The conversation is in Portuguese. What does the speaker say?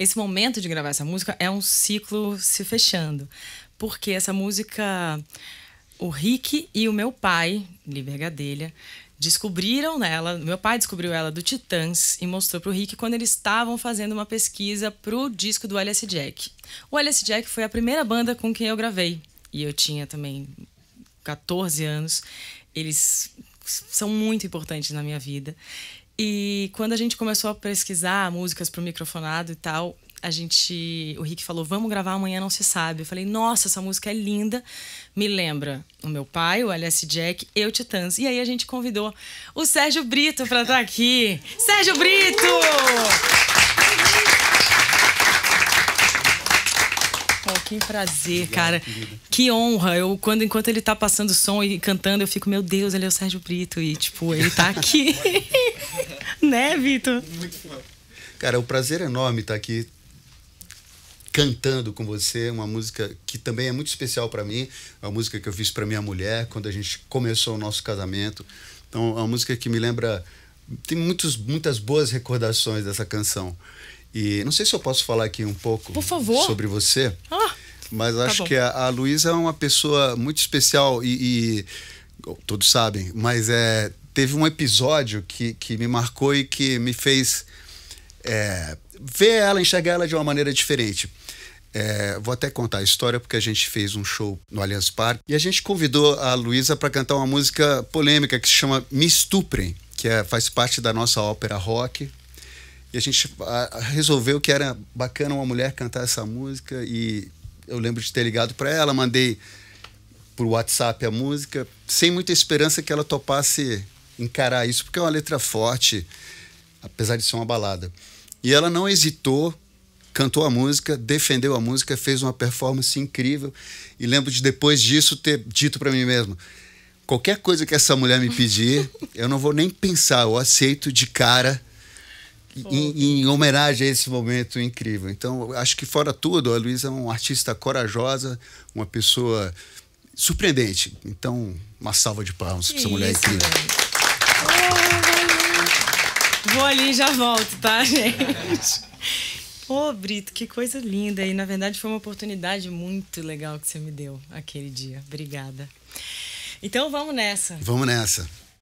esse momento de gravar essa música é um ciclo se fechando. Porque essa música, o Rick e o meu pai, Liber Gadelha, descobriram nela, meu pai descobriu ela do Titãs e mostrou para o Rick quando eles estavam fazendo uma pesquisa pro disco do LS Jack. O LS Jack foi a primeira banda com quem eu gravei e eu tinha também 14 anos. Eles são muito importantes na minha vida e quando a gente começou a pesquisar músicas para o microfonado e tal, a gente, o Rick falou, vamos gravar amanhã, não se sabe. Eu falei, nossa, essa música é linda, me lembra o meu pai, o Alice Jack, eu Titãs. E aí a gente convidou o Sérgio Brito para estar tá aqui. Sérgio Brito! que prazer, Obrigado, cara. Querida. Que honra. Eu, quando, enquanto ele tá passando som e cantando, eu fico, meu Deus, ele é o Sérgio Brito. E, tipo, ele tá aqui. né, Vitor? Muito foda. Cara, o é um prazer enorme estar tá aqui cantando com você uma música que também é muito especial para mim, é uma música que eu fiz para minha mulher quando a gente começou o nosso casamento. Então, é uma música que me lembra tem muitos, muitas boas recordações dessa canção. E não sei se eu posso falar aqui um pouco sobre você. Ah, mas tá acho que a, a Luísa é uma pessoa muito especial e, e, todos sabem, mas é teve um episódio que, que me marcou e que me fez é, ver ela, enxergar ela de uma maneira diferente. É, vou até contar a história porque a gente fez um show no Allianz Parque e a gente convidou a Luísa para cantar uma música polêmica que se chama Me Estuprem, que é, faz parte da nossa ópera rock. E a gente a, resolveu que era bacana uma mulher cantar essa música e eu lembro de ter ligado para ela, mandei por WhatsApp a música, sem muita esperança que ela topasse encarar isso, porque é uma letra forte, apesar de ser uma balada. E ela não hesitou, cantou a música, defendeu a música, fez uma performance incrível. E lembro de depois disso ter dito para mim mesmo: qualquer coisa que essa mulher me pedir, eu não vou nem pensar, eu aceito de cara. Em, em, homenagem a esse momento incrível. Então, acho que fora tudo, a Luísa é uma artista corajosa, uma pessoa surpreendente. Então, uma salva de palmas para essa mulher incrível vou ali e já volto, tá, gente? Pô, Brito, que coisa linda. E na verdade foi uma oportunidade muito legal que você me deu aquele dia. Obrigada. Então vamos nessa. Vamos nessa.